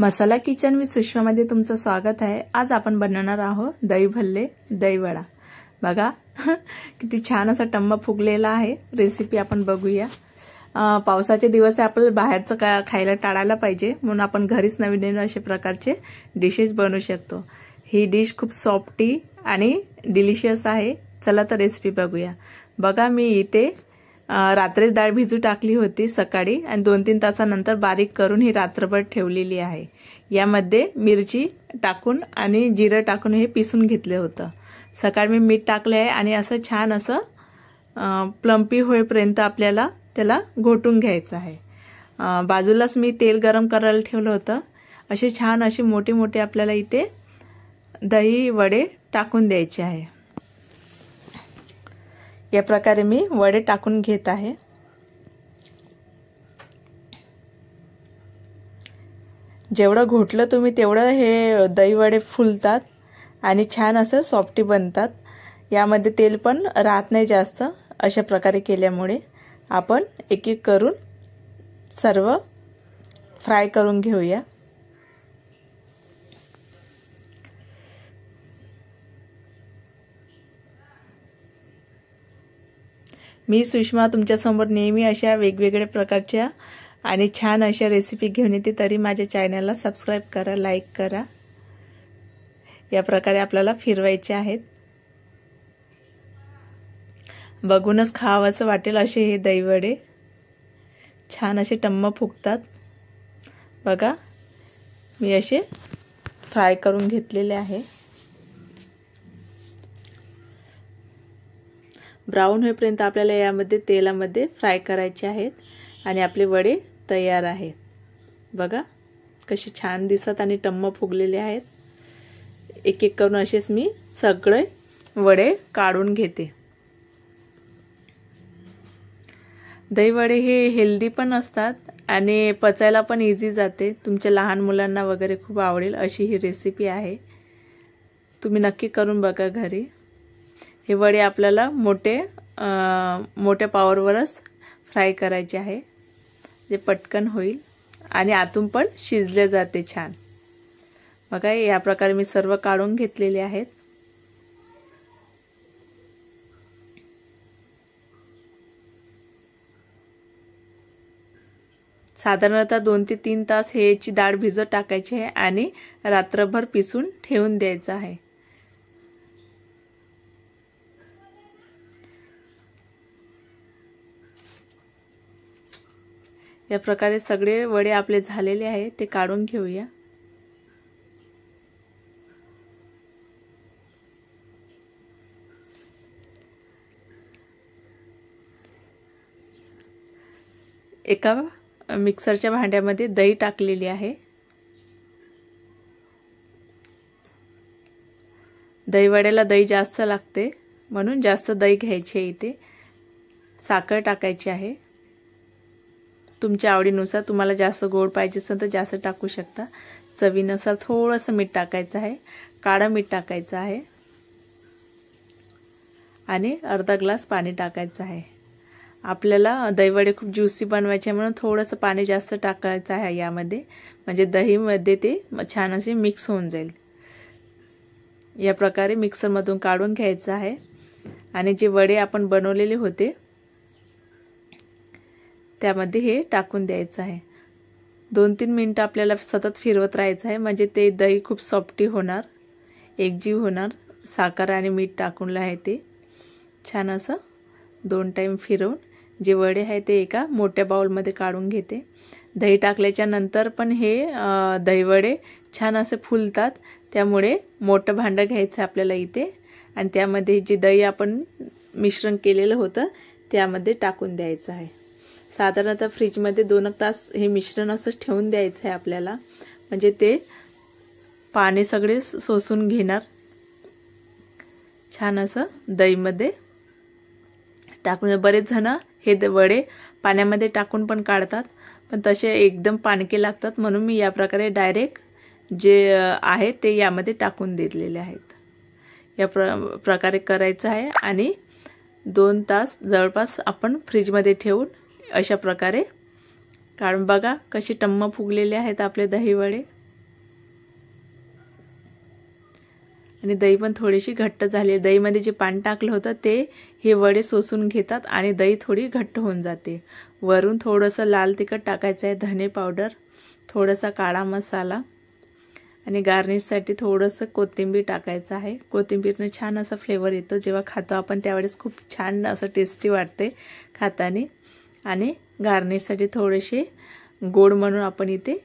masala kitchen with सुषमामध्ये तुमचं स्वागत आहे आज आपण बनवणार आहोत दही भल्ले दहीवडा बघा किती छान असा टंबा फुगलेला आहे रेसिपी आपण बघूया पावसाचे दिवस आहे आपल्याला बाहेरचं का खायला टाळायला पाहिजे म्हणून आपण घरीच नवीन नवीन असे प्रकारचे डिशेस बनवू शकतो ही डिश खूप सॉफ्टी आणि डिलिशियस आहे चला तर रेसिपी बघूया बघा मी इथे रात्रीच डाळ भिजू टाकली होती सकाळी आणि दोन तीन तासानंतर बारीक करून ही रात्रभर ठेवलेली आहे यामध्ये मिरची टाकून आणि जिरं टाकून हे पिसून घेतलं होतं सकाळी मी मीठ टाकले आहे आणि असं छान असं प्लम्पी होईपर्यंत आपल्याला त्याला घोटून घ्यायचं आहे बाजूलाच मी तेल गरम करायला ठेवलं होतं असे छान अशी मोठी मोठी आपल्याला इथे दही वडे टाकून द्यायचे आहे या प्रकारे मी वडे टाकून घेत आहे जेवढं घोटलं तुम्ही तेवढं हे वड़े फुलतात आणि छान असं सॉफ्टी बनतात यामध्ये तेल पण राहत नाही जास्त अशा प्रकारे केल्यामुळे आपण एक एक करून सर्व फ्राय करून घेऊया मी सुषमा तुमच्यासमोर नेहमी अशा वेगवेगळ्या प्रकारच्या आणि छान अशा रेसिपी घेऊन येते तरी माझ्या चॅनलला सबस्क्राईब करा लाईक करा या प्रकारे आपल्याला फिरवायचे आहेत बघूनच खावं असं वाटेल असे हे दहीवडे छान असे टम्म फुगतात बघा मी असे फ्राय करून घेतलेले आहे ब्राऊन होईपर्यंत आपल्याला यामध्ये तेलामध्ये फ्राय करायचे आहेत आणि आपले वडे तयार आहेत बघा कसे छान दिसत आणि टम्म फुगलेले आहेत एक एक करून असेच मी सगळे वडे काढून घेते वडे हे हेल्दी पण असतात आणि पचायला पण इझी जाते तुमच्या लहान मुलांना वगैरे खूप आवडेल अशी ही रेसिपी आहे तुम्ही नक्की करून बघा घरी हे वडे आपल्याला मोठे मोठ्या पावरवरच फ्राय करायचे आहे जे पटकन होईल आणि आतून पण शिजले जाते छान बघा या प्रकारे मी सर्व काढून घेतलेले आहेत साधारणतः दोन ते तीन तास हे याची डाळ भिजत टाकायची आहे आणि रात्रभर पिसून ठेवून द्यायचं आहे या प्रकारे सगळे वडे आपले झालेले आहे ते काढून घेऊया एका मिक्सरच्या भांड्यामध्ये दही टाकलेली आहे दहीवड्याला दही जास्त लागते म्हणून जास्त दही घ्यायची आहे इथे साखर टाकायची आहे तुमच्या आवडीनुसार तुम्हाला जास्त गोड पाहिजे असेल तर जास्त टाकू शकता चवीनुसार थोडंसं मीठ टाकायचं आहे काळं मीठ टाकायचं आहे आणि अर्धा ग्लास पाणी टाकायचं आहे आपल्याला दहीवडे खूप ज्युसी बनवायचे आहे म्हणून थोडंसं पाणी जास्त टाकायचं आहे यामध्ये म्हणजे दहीमध्ये ते छान असे मिक्स होऊन जाईल या प्रकारे मिक्सरमधून काढून घ्यायचं आहे आणि जे वडे आपण बनवलेले होते त्यामध्ये हे टाकून द्यायचं आहे दोन तीन मिनटं आपल्याला सतत फिरवत राहायचं आहे म्हणजे ते दही खूप सॉफ्टी होणार एकजीव होणार साखर आणि मीठ टाकूनलं आहे ते छान असं दोन टाईम फिरवून जे वडे आहे ते एका मोठ्या बाउलमध्ये काढून घेते दही टाकल्याच्या नंतर पण हे दहीवडे छान असे फुलतात त्यामुळे मोठं भांडं घ्यायचं आपल्याला इथे आणि त्यामध्ये जे दही आपण मिश्रण केलेलं होतं त्यामध्ये टाकून द्यायचं आहे साधारणतः फ्रीजमध्ये दोन तास हे मिश्रण असंच ठेवून द्यायचं आहे आपल्याला म्हणजे ते पाणी सगळे सोसून घेणार छान असं दहीमध्ये टाकून बरेच जण हे वडे पाण्यामध्ये टाकून पण काढतात पण तसे एकदम पानके लागतात म्हणून मी या प्रकारे डायरेक्ट जे आहे ते यामध्ये टाकून दिलेले आहेत या प्र प्रकारे करायचं आहे आणि दोन तास जवळपास आपण फ्रीजमध्ये ठेवून अशा प्रकारे काढून बघा कसे टम्म फुगलेले आहेत आपले वडे आणि दही पण थोडीशी घट्ट झाली दहीमध्ये जे पाणी टाकलं होतं ते हे वडे सोसून घेतात आणि दही थोडी घट्ट होऊन जाते वरून थोडंसं लाल तिखट टाकायचं आहे धने पावडर थोडासा काळा मसाला आणि गार्निशसाठी थोडंसं कोथिंबीर टाकायचं आहे कोथिंबीरनं छान असा फ्लेवर येतो जेव्हा खातो आपण त्यावेळेस खूप छान असं टेस्टी वाटते खाताने आणि गार्निशसाठी थोडेसे गोड म्हणून आपण इथे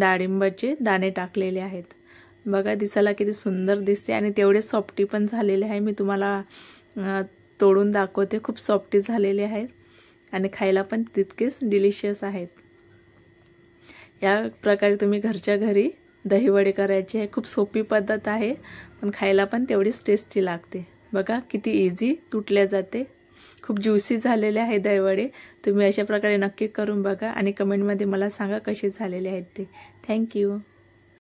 डाळिंबाचे दाणे टाकलेले आहेत बघा दिसायला किती सुंदर दिसते आणि तेवढे सॉफ्टी पण झालेले आहे मी तुम्हाला तोडून दाखवते खूप सॉफ्टी झालेले आहेत आणि खायला पण तितकेच डिलिशियस आहेत या प्रकारे तुम्ही घरच्या घरी दहीवडे करायचे आहे खूप सोपी पद्धत आहे पण खायला पण तेवढीच टेस्टी लागते बघा किती इझी तुटल्या जाते खूप ज्युसी झालेले आहे दहीवडे तुम्ही अशा प्रकारे नक्की करून बघा आणि कमेंटमध्ये मला सांगा कसे झालेले आहेत ते थँक्यू